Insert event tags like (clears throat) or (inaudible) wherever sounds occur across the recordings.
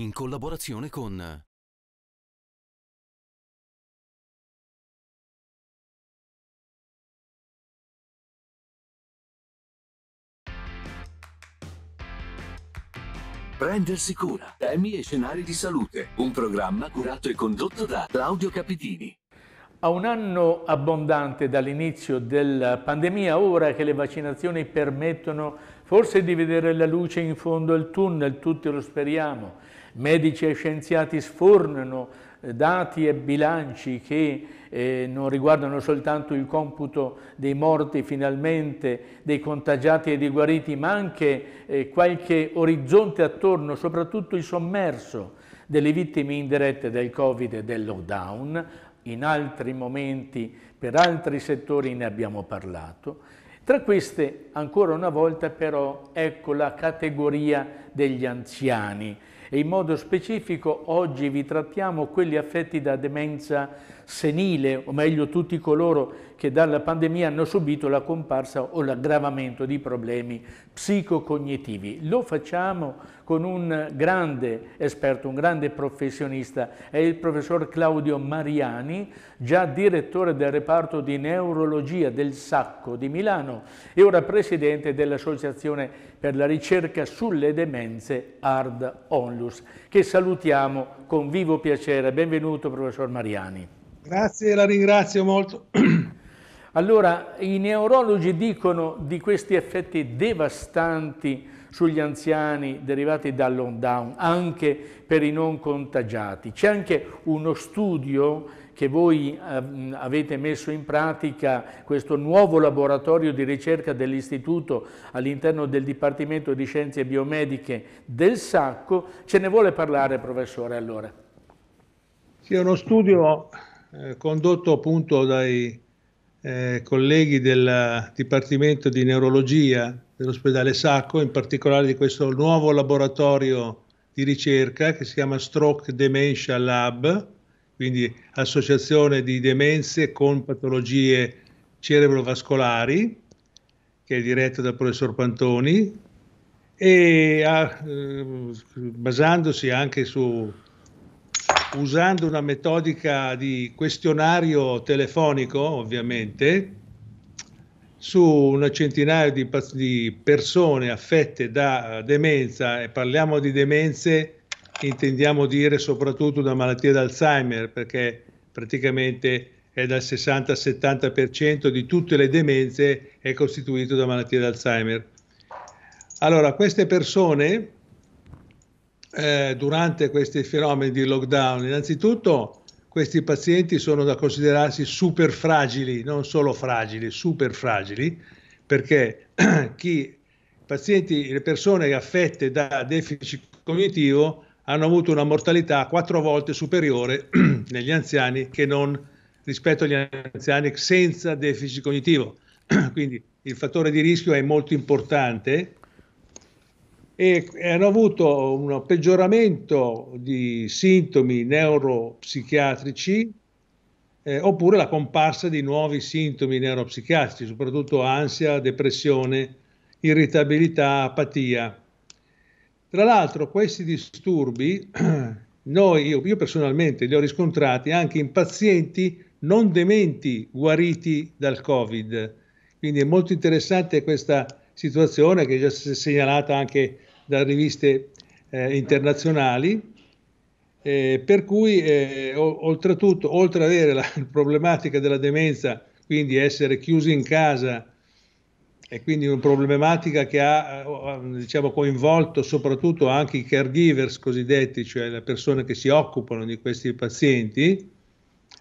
in collaborazione con Prendersi cura, temi e scenari di salute, un programma curato e condotto da Claudio Capitini. A un anno abbondante dall'inizio della pandemia, ora che le vaccinazioni permettono forse di vedere la luce in fondo al tunnel, tutti lo speriamo, Medici e scienziati sfornano eh, dati e bilanci che eh, non riguardano soltanto il computo dei morti finalmente, dei contagiati e dei guariti, ma anche eh, qualche orizzonte attorno, soprattutto il sommerso delle vittime indirette del Covid e del lockdown. In altri momenti, per altri settori ne abbiamo parlato. Tra queste, ancora una volta però, ecco la categoria degli anziani, e in modo specifico oggi vi trattiamo quelli affetti da demenza senile, o meglio tutti coloro che dalla pandemia hanno subito la comparsa o l'aggravamento di problemi psicocognitivi. Lo facciamo con un grande esperto, un grande professionista, è il professor Claudio Mariani, già direttore del reparto di neurologia del Sacco di Milano e ora presidente dell'Associazione per la ricerca sulle demenze Hard Onlus, che salutiamo con vivo piacere. Benvenuto professor Mariani. Grazie, la ringrazio molto. (clears throat) Allora, i neurologi dicono di questi effetti devastanti sugli anziani derivati dal lockdown, anche per i non contagiati. C'è anche uno studio che voi ehm, avete messo in pratica questo nuovo laboratorio di ricerca dell'Istituto all'interno del Dipartimento di Scienze Biomediche del Sacco. Ce ne vuole parlare, professore, allora? Sì, è uno studio eh, condotto appunto dai eh, colleghi del Dipartimento di Neurologia dell'ospedale Sacco, in particolare di questo nuovo laboratorio di ricerca che si chiama Stroke Dementia Lab, quindi associazione di demenze con patologie cerebrovascolari, che è diretta dal professor Pantoni, e ha, eh, basandosi anche su, usando una metodica di questionario telefonico, ovviamente, su una centinaia di, di persone affette da demenza, e parliamo di demenze intendiamo dire soprattutto una malattia d'Alzheimer, perché praticamente è dal 60 al 70% di tutte le demenze è costituito da malattia d'Alzheimer. Allora, queste persone eh, durante questi fenomeni di lockdown, innanzitutto questi pazienti sono da considerarsi super fragili, non solo fragili, super fragili, perché (clears throat) chi, pazienti, le persone affette da deficit cognitivo hanno avuto una mortalità quattro volte superiore (clears throat) negli anziani che non rispetto agli anziani senza deficit cognitivo. (clears throat) Quindi il fattore di rischio è molto importante e hanno avuto un peggioramento di sintomi neuropsichiatrici eh, oppure la comparsa di nuovi sintomi neuropsichiatrici, soprattutto ansia, depressione, irritabilità, apatia. Tra l'altro questi disturbi, (clears throat) noi, io, io personalmente li ho riscontrati anche in pazienti non dementi guariti dal Covid. Quindi è molto interessante questa situazione che è già segnalata anche da riviste eh, internazionali. Eh, per cui, eh, oltretutto, oltre ad avere la (laughs) problematica della demenza, quindi essere chiusi in casa e quindi una problematica che ha eh, diciamo, coinvolto soprattutto anche i caregivers cosiddetti, cioè le persone che si occupano di questi pazienti,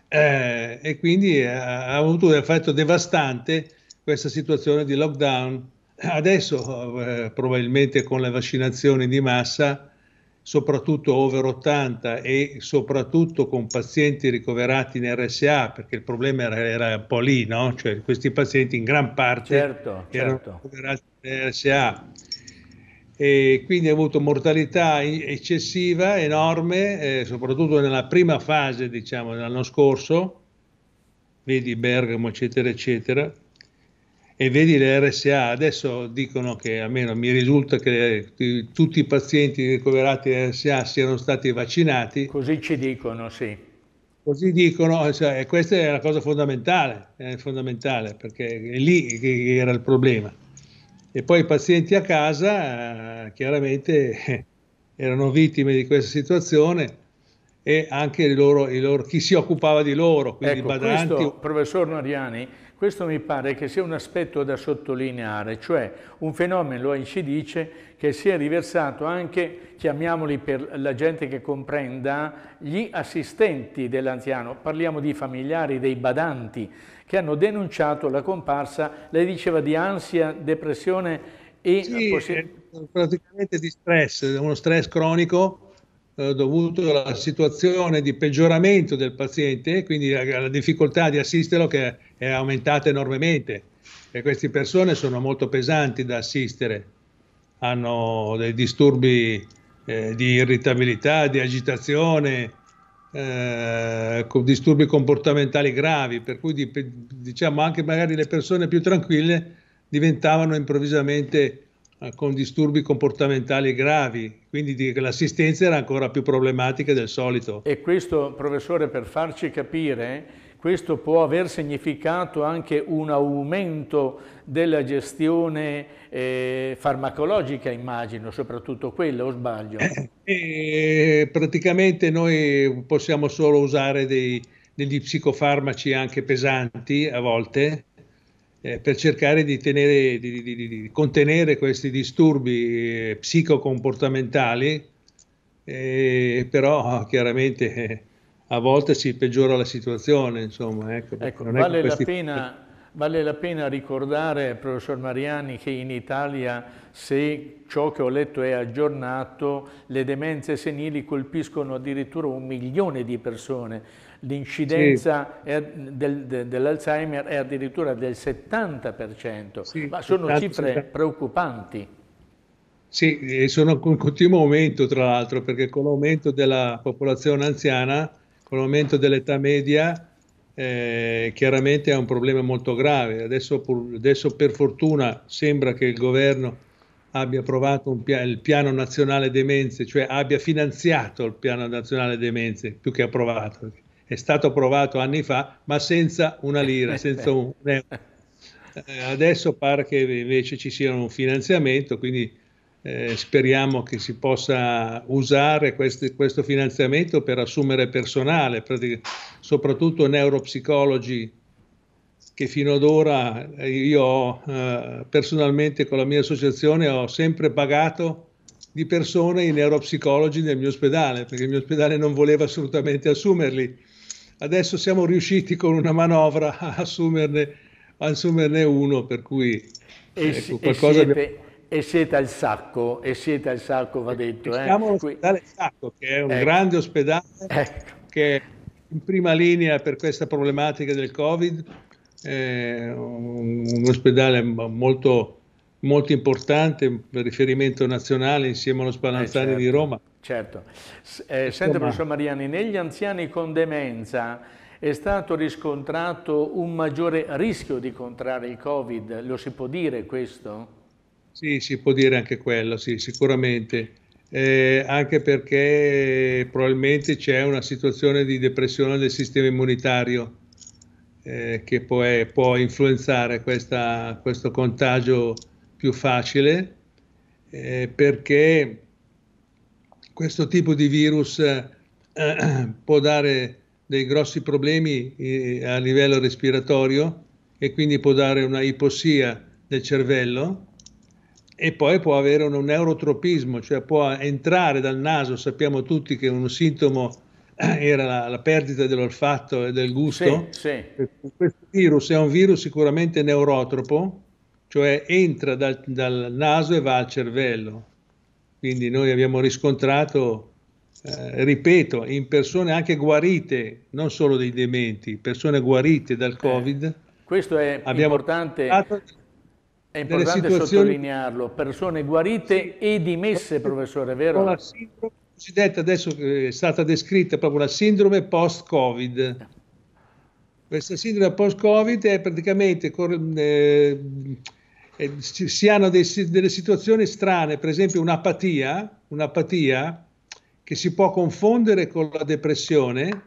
eh, e quindi eh, ha avuto un effetto devastante questa situazione di lockdown. Adesso eh, probabilmente con le vaccinazioni di massa soprattutto over 80 e soprattutto con pazienti ricoverati in RSA, perché il problema era, era un po' lì, no? cioè, questi pazienti in gran parte certo, erano certo. ricoverati in RSA. E quindi ha avuto mortalità eccessiva, enorme, eh, soprattutto nella prima fase, diciamo, dell'anno scorso, vedi Bergamo, eccetera, eccetera e vedi le RSA, adesso dicono che almeno mi risulta che tutti i pazienti ricoverati in RSA siano stati vaccinati. Così ci dicono, sì. Così dicono, cioè, e questa è la cosa fondamentale, è fondamentale perché è lì che era il problema. E poi i pazienti a casa eh, chiaramente (laughs) erano vittime di questa situazione e anche il loro, il loro, chi si occupava di loro, quindi ecco, badanti... Questo, professor Mariani, questo mi pare che sia un aspetto da sottolineare, cioè un fenomeno, lo ci dice, che si è riversato anche, chiamiamoli per la gente che comprenda, gli assistenti dell'anziano, parliamo di familiari, dei badanti, che hanno denunciato la comparsa, lei diceva di ansia, depressione e... Sì, praticamente di stress, uno stress cronico eh, dovuto alla situazione di peggioramento del paziente, quindi alla difficoltà di assisterlo che è aumentata enormemente. E queste persone sono molto pesanti da assistere, hanno dei disturbi eh, di irritabilità, di agitazione, eh, con disturbi comportamentali gravi, per cui di, diciamo anche magari le persone più tranquille diventavano improvvisamente eh, con disturbi comportamentali gravi, quindi l'assistenza era ancora più problematica del solito. E questo, professore, per farci capire, questo può aver significato anche un aumento della gestione eh, farmacologica, immagino, soprattutto quella, o sbaglio? E eh, eh, praticamente noi possiamo solo usare dei, degli psicofarmaci anche pesanti a volte, eh, per cercare di, tenere, di, di, di, contenere questi disturbi eh, psicocomportamentali, eh, però eh, chiaramente eh, a volte si peggiora la situazione. Insomma, ecco, ecco, vale, la pena, eh, Vale la pena ricordare, professor Mariani, che in Italia, se ciò che ho letto è aggiornato, le demenze senili colpiscono addirittura un milione di persone. L'incidenza sì. del, de, dell'Alzheimer è addirittura del 70%, sì, ma sono 70, cifre 70. preoccupanti. Sì, sono in continuo aumento tra l'altro, perché con l'aumento della popolazione anziana, con l'aumento dell'età media, eh, chiaramente è un problema molto grave. Adesso, pur, adesso, per fortuna sembra che il governo abbia approvato pia- il piano nazionale demenze, cioè abbia finanziato il piano nazionale demenze, più che approvato. È stato approvato anni fa, ma senza una lira, senza un euro. (laughs) Eh, adesso pare che invece ci sia un finanziamento, quindi eh, speriamo che si possa usare questi, questo finanziamento per assumere personale, soprattutto neuropsicologi che fino ad ora eh, io eh, personalmente con la mia associazione ho sempre pagato di persone i neuropsicologi del mio ospedale, perché il mio ospedale non voleva assolutamente assumerli. Adesso siamo riusciti con una manovra a assumerne, a assumerne uno, per cui ecco, qualcosa... E e siete al sacco, e siete al sacco va detto. Eh. Siamo all'ospedale Sacco, che è un ecco. grande ospedale ecco. che in prima linea per questa problematica del Covid, eh, un, un, ospedale molto, molto importante, riferimento nazionale insieme allo Spallanzani eh, certo, di Roma. Certo. Eh, senta, professor Mariani, negli anziani con demenza è stato riscontrato un maggiore rischio di contrarre il Covid, lo si può dire questo? Sì, si può dire anche quello, sì, sicuramente. Eh, anche perché probabilmente c'è una situazione di depressione del sistema immunitario eh, che può, è, eh, può influenzare questa, questo contagio più facile, eh, perché questo tipo di virus eh, (clears throat) può dare dei grossi problemi eh, a livello respiratorio e quindi può dare una ipossia del cervello e poi può avere un, un neurotropismo, cioè può entrare dal naso, sappiamo tutti che un sintomo eh, era la, la perdita dell'olfatto e del gusto. Sì, sì. Questo virus è un virus sicuramente neurotropo, cioè entra dal, dal naso e va al cervello. Quindi noi abbiamo riscontrato eh, ripeto, in persone anche guarite, non solo dei dementi, persone guarite dal eh, Covid. Eh, questo è abbiamo importante. È importante situazioni... sottolinearlo, persone guarite sì. e dimesse, professore, vero? Con la sindrome cosiddetta adesso è stata descritta proprio la sindrome post-Covid. Questa sindrome post-Covid è praticamente... Eh, eh si hanno dei, delle situazioni strane, per esempio un'apatia, un'apatia che si può confondere con la depressione,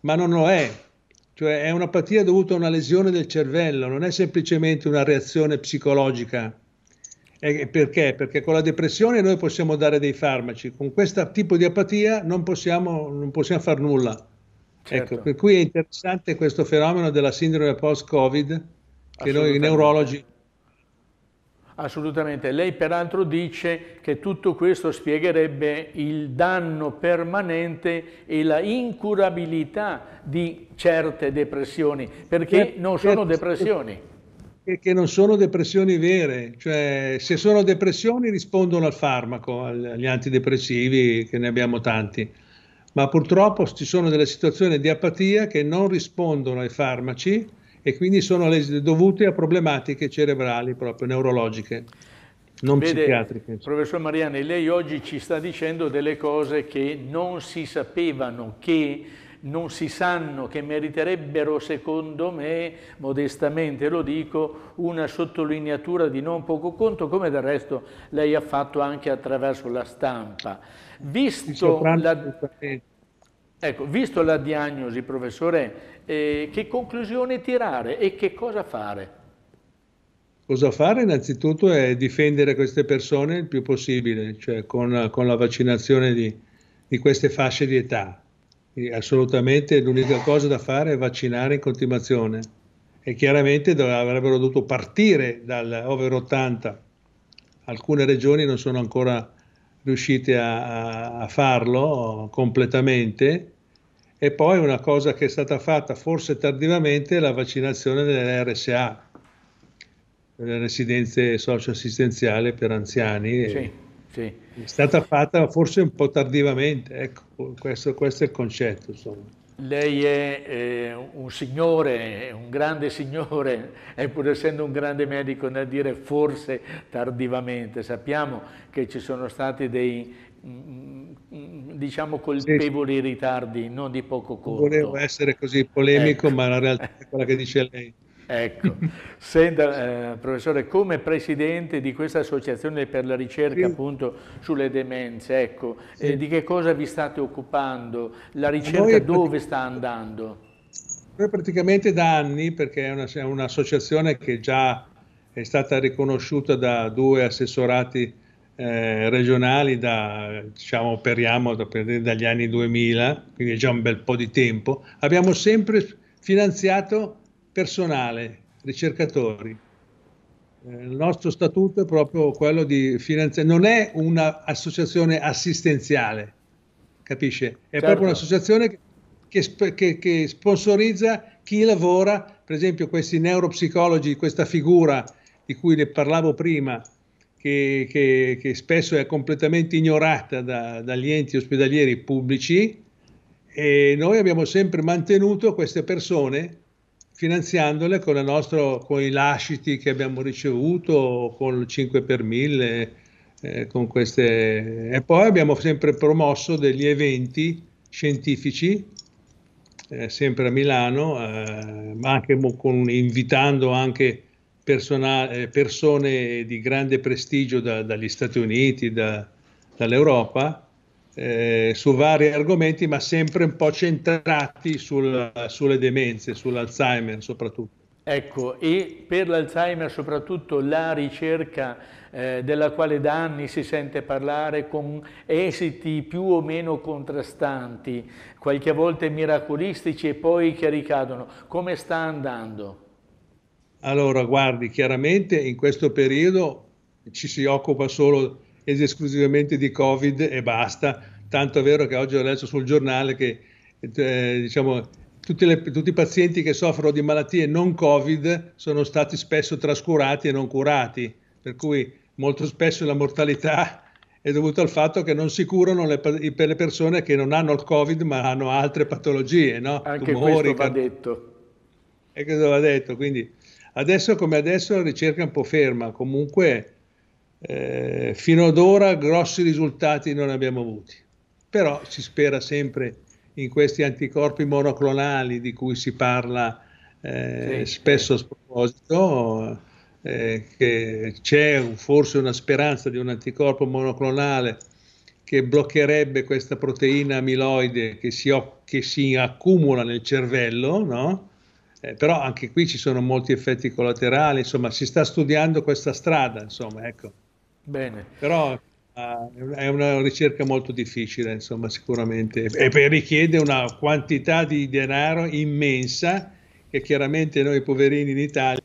ma non lo è, cioè è una patria dovuta a una lesione del cervello, non è semplicemente una reazione psicologica. E perché? Perché con la depressione noi possiamo dare dei farmaci, con questo tipo di apatia non possiamo, non possiamo far nulla. Ecco, certo. Ecco, per cui è interessante questo fenomeno della sindrome post-Covid che noi neurologi Assolutamente. Lei peraltro dice che tutto questo spiegherebbe il danno permanente e la incurabilità di certe depressioni, perché non sono depressioni. Perché non sono depressioni vere, cioè se sono depressioni rispondono al farmaco, agli antidepressivi, che ne abbiamo tanti, ma purtroppo ci sono delle situazioni di apatia che non rispondono ai farmaci, e quindi sono le, dovute a problematiche cerebrali proprio neurologiche, non Vede, psichiatriche. Professor Mariani, lei oggi ci sta dicendo delle cose che non si sapevano, che non si sanno, che meriterebbero, secondo me, modestamente lo dico, una sottolineatura di non poco conto, come del resto lei ha fatto anche attraverso la stampa. Visto la... Ecco, visto la diagnosi, professore, eh, che conclusione tirare e che cosa fare? Cosa fare innanzitutto è difendere queste persone il più possibile, cioè con, con la vaccinazione di, di, queste fasce di età. E assolutamente l'unica cosa da fare è vaccinare in continuazione e chiaramente avrebbero dovuto partire dall'over 80. Alcune regioni non sono ancora riuscite a, a farlo completamente. E poi una cosa che è stata fatta forse tardivamente è la vaccinazione delle RSA, delle residenze socio-assistenziali per anziani. Sì, sì. È stata fatta forse un po' tardivamente, ecco, questo, questo è il concetto. Insomma. Lei è eh, un signore, un grande signore, (laughs) e eh, pur essendo un grande medico, nel dire forse tardivamente, sappiamo che ci sono stati dei, mm, mm, mm, diciamo, colpevoli ritardi, non di poco conto. Volevo essere così polemico, ecco. ma la realtà è quella che dice lei. Ecco, Senda, eh, professore, come presidente di questa associazione per la ricerca sì. appunto sulle demenze, ecco, sì. eh, di che cosa vi state occupando? La ricerca dove sta andando? Noi praticamente da anni, perché è un'associazione che già è stata riconosciuta da due assessorati eh, regionali da, diciamo, operiamo da, dagli anni 2000, quindi è già un bel po' di tempo, abbiamo sempre finanziato personale, ricercatori. Eh, il nostro statuto è proprio quello di finanziare, non è un'associazione assistenziale, capisce? È certo. proprio un'associazione che, che, che sponsorizza chi lavora, per esempio questi neuropsicologi, questa figura di cui ne parlavo prima, che, che, che, spesso è completamente ignorata da, dagli enti ospedalieri pubblici e noi abbiamo sempre mantenuto queste persone finanziandole con, nostro, con, i lasciti che abbiamo ricevuto, con il 5 per 1000, eh, con queste... E poi abbiamo sempre promosso degli eventi scientifici, eh, sempre a Milano, eh, ma anche con, invitando anche persona, eh, persone di grande prestigio da, dagli Stati Uniti, da, dall'Europa, eh, su vari argomenti, ma sempre un po' centrati sul, sulle demenze, sull'Alzheimer soprattutto. Ecco, e per l'Alzheimer soprattutto la ricerca eh, della quale da anni si sente parlare con esiti più o meno contrastanti, qualche volta miracolistici e poi che ricadono. Come sta andando? Allora, guardi, chiaramente in questo periodo ci si occupa solo ed esclusivamente di Covid e basta, tanto è vero che oggi ho letto sul giornale che eh, diciamo, tutti, le, tutti, i pazienti che soffrono di malattie non Covid sono stati spesso trascurati e non curati, per cui molto spesso la mortalità è dovuta al fatto che non si curano le, per le persone che non hanno il Covid ma hanno altre patologie, no? Anche tumori. va detto. E questo va detto, quindi adesso come adesso la ricerca è un po' ferma, comunque eh, fino ad ora grossi risultati non abbiamo avuti però si spera sempre in questi anticorpi monoclonali di cui si parla eh, sì, spesso sì. a sproposito, eh, che c'è un, forse una speranza di un anticorpo monoclonale che bloccherebbe questa proteina amiloide che si, che si accumula nel cervello, no? Eh, però anche qui ci sono molti effetti collaterali, insomma si sta studiando questa strada, insomma, ecco. Bene. Però Ah, è una ricerca molto difficile, insomma, sicuramente, e richiede una quantità di denaro immensa che chiaramente noi poverini in Italia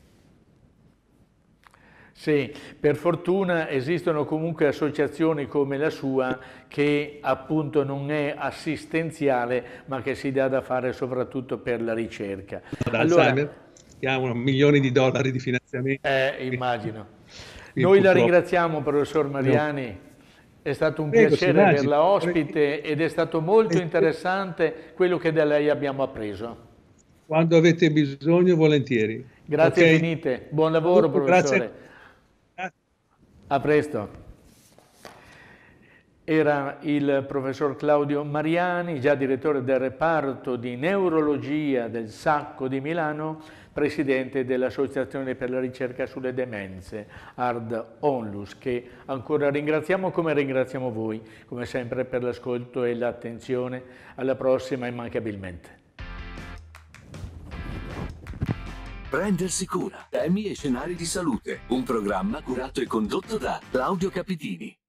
sì, per fortuna esistono comunque associazioni come la sua che appunto non è assistenziale ma che si dà da fare soprattutto per la ricerca. Allora, abbiamo milioni di dollari di finanziamenti. Eh, immagino. Noi la ringraziamo professor Mariani. No. È stato un Prego, piacere averla ospite ed è stato molto interessante quello che da lei abbiamo appreso. Quando avete bisogno, volentieri. Grazie okay? infinite, buon lavoro professore. Grazie. A presto era il professor Claudio Mariani, già direttore del reparto di neurologia del Sacco di Milano, presidente dell'Associazione per la ricerca sulle demenze, Hard Onlus, che ancora ringraziamo come ringraziamo voi, come sempre per l'ascolto e l'attenzione. Alla prossima immancabilmente. Prendersi cura, temi e scenari di salute, un programma curato e condotto da Claudio Capitini